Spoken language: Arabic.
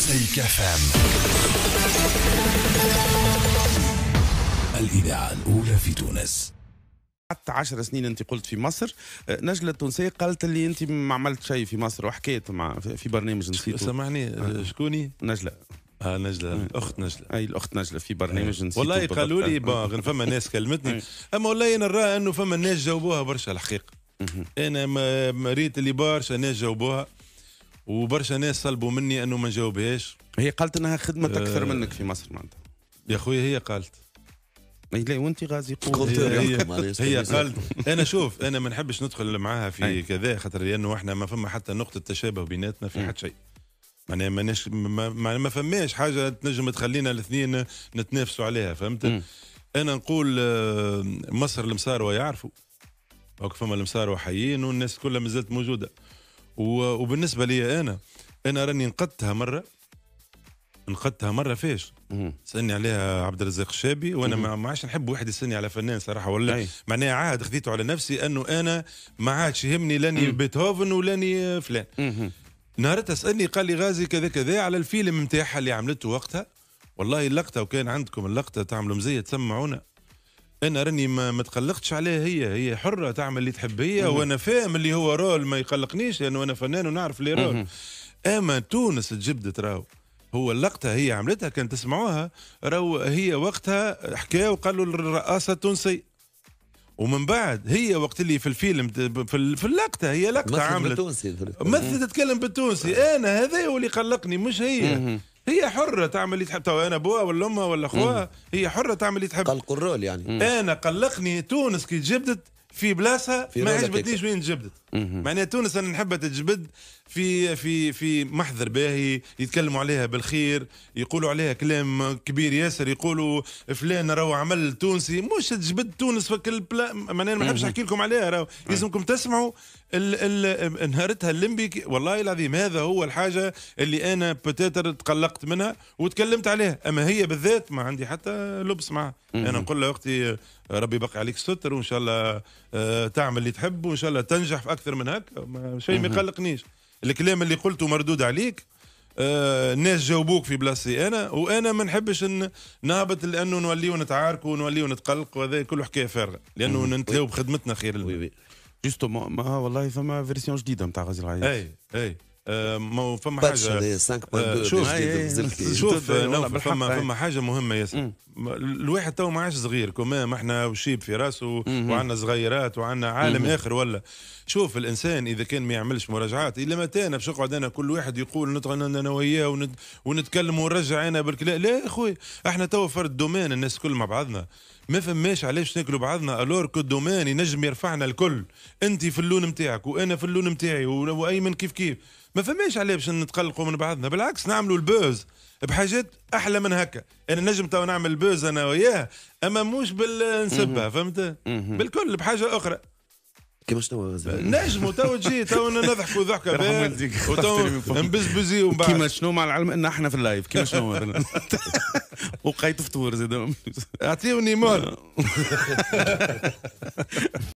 مزيكا فام الإذاعة الأولى في تونس قعدت 10 سنين انت قلت في مصر أه، نجلة التونسية قالت لي انت ما عملت شيء في مصر وحكيت مع في برنامج نسيته سامحني آه. شكوني؟ نجلة آه، نجلة أه. الاخت نجلة اي الاخت نجلة في برنامج نسيت والله قالوا لي فما ناس كلمتني اما والله انا نرى انه فما ناس جاوبوها برشا الحقيقة انا مريت اللي برشا ناس جاوبوها وبرشا ناس طلبوا مني انه ما نجاوبهاش هي قالت انها خدمت اكثر آه، منك في مصر معناتها يا خويا هي قالت إيه، لا وانت غازي قلت هي, هي, هي قالت انا شوف انا ما نحبش ندخل معاها في كذا خاطر لانه احنا ما فما حتى نقطه تشابه بيناتنا في حد شيء معناها ماناش ما, ما فماش حاجه تنجم تخلينا الاثنين نتنافسوا عليها فهمت انا نقول آه، مصر المساروه يعرفوا فما المساروه حيين والناس كلها مازالت موجوده وبالنسبه لي انا انا راني نقدتها مره نقدتها مره فاش سالني عليها عبد الرزاق الشابي وانا ما عادش نحب واحد يسالني على فنان صراحه ولا معناها عهد خذيته على نفسي انه انا ما عادش يهمني لاني بيتهوفن ولاني فلان نهارتها سالني قال لي غازي كذا كذا على الفيلم نتاعها اللي عملته وقتها والله اللقطه وكان عندكم اللقطه تعملوا مزيه تسمعونا انا راني ما, ما تقلقتش عليها هي هي حره تعمل اللي تحب هي وانا فاهم اللي هو رول ما يقلقنيش لانه انا فنان ونعرف اللي رول اما تونس تجبدت راهو هو اللقطه هي عملتها كان تسمعوها راهو هي وقتها حكاية وقالوا للرئاسه التونسي ومن بعد هي وقت اللي في الفيلم في اللقطه هي لقطه عملت بالتونسي مثل تتكلم بالتونسي انا هذا هو اللي قلقني مش هي هي حره تعمل اللي تحب انا ابوها ولا امها ولا اخوها هي حره تعمل اللي تحب قلق الرول يعني انا قلقني تونس كي جبدت في بلاصه ما عجبتنيش وين تجبدت معناها تونس انا نحبها تتجبد في في في محضر باهي يتكلموا عليها بالخير يقولوا عليها كلام كبير ياسر يقولوا فلان راهو عمل تونسي مش تجبد تونس في كل بلا معناها ما نحبش نحكي لكم عليها راهو لازمكم تسمعوا ال ال نهارتها اللمبي والله العظيم هذا هو الحاجه اللي انا بتاتر تقلقت منها وتكلمت عليها اما هي بالذات ما عندي حتى لبس معها انا نقول لها اختي ربي يبقى عليك ستر وان شاء الله آه، تعمل اللي تحب وان شاء الله تنجح في اكثر من هكا شيء ما يقلقنيش الكلام اللي قلته مردود عليك آه، الناس جاوبوك في بلاصتي انا وانا ما نحبش إن نهبط لانه نوليو نتعاركوا ونوليو نتقلقوا هذا كله حكايه فارغه لانه نتلاو بخدمتنا خير وي وي جوستومون ما والله فما فيرسيون جديده نتاع غازي العياش اي اي آه، ما فما حاجه آه، إيه، شوف شوف فما فما حاجه مهمه ياسر الواحد تو ما عادش صغير كمام احنا وشيب في راسه وعندنا صغيرات وعندنا عالم اخر ولا شوف الانسان اذا كان ما يعملش مراجعات الا متى انا باش نقعد انا كل واحد يقول نتغنى انا وياه ونتكلم ونرجع انا بالكلام لا يا اخوي احنا تو فرد دومين الناس كل مع بعضنا ما فماش علاش ناكلوا بعضنا الور كو دومين ينجم يرفعنا الكل انت في اللون نتاعك وانا في اللون نتاعي وايمن كيف كيف ما فماش عليه باش نتقلقوا من بعضنا بالعكس نعملوا البوز بحاجات احلى من هكا انا نجم تو نعمل بوز انا وياه اما مش بالنسبه فهمت بالكل بحاجه اخرى كيما شنو نجموا تو تجي تو نضحكوا ضحكه باهيه وتو نبزبزي ومن بعد كيما شنو مع العلم ان احنا في اللايف كيما شنو مثلا وقيت فطور زاد اعطيوني مول